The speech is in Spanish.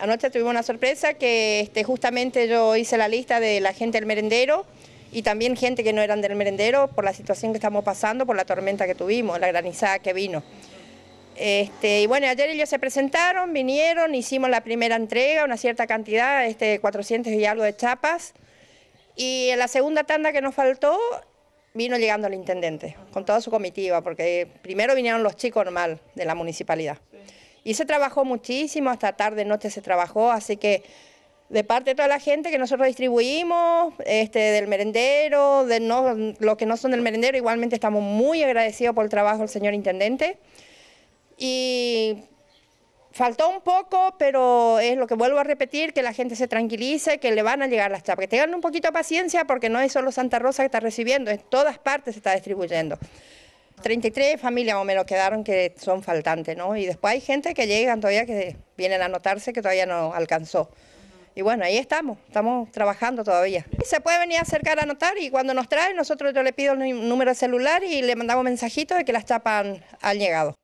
Anoche tuvimos una sorpresa que este, justamente yo hice la lista de la gente del merendero y también gente que no eran del merendero por la situación que estamos pasando, por la tormenta que tuvimos, la granizada que vino. Este, y bueno, ayer ellos se presentaron, vinieron, hicimos la primera entrega, una cierta cantidad, 400 este, y algo de chapas. Y en la segunda tanda que nos faltó, vino llegando el intendente, con toda su comitiva, porque primero vinieron los chicos normal de la municipalidad. Y se trabajó muchísimo, hasta tarde, noche se trabajó, así que de parte de toda la gente que nosotros distribuimos, este, del merendero, de no, los que no son del merendero, igualmente estamos muy agradecidos por el trabajo del señor intendente. Y faltó un poco, pero es lo que vuelvo a repetir, que la gente se tranquilice, que le van a llegar las chapas, que tengan un poquito de paciencia porque no es solo Santa Rosa que está recibiendo, en todas partes se está distribuyendo. 33 familias o menos quedaron que son faltantes, ¿no? Y después hay gente que llegan todavía que vienen a anotarse que todavía no alcanzó. Y bueno, ahí estamos, estamos trabajando todavía. Se puede venir a acercar a anotar y cuando nos trae nosotros yo le pido el número de celular y le mandamos mensajitos de que las chapas han llegado.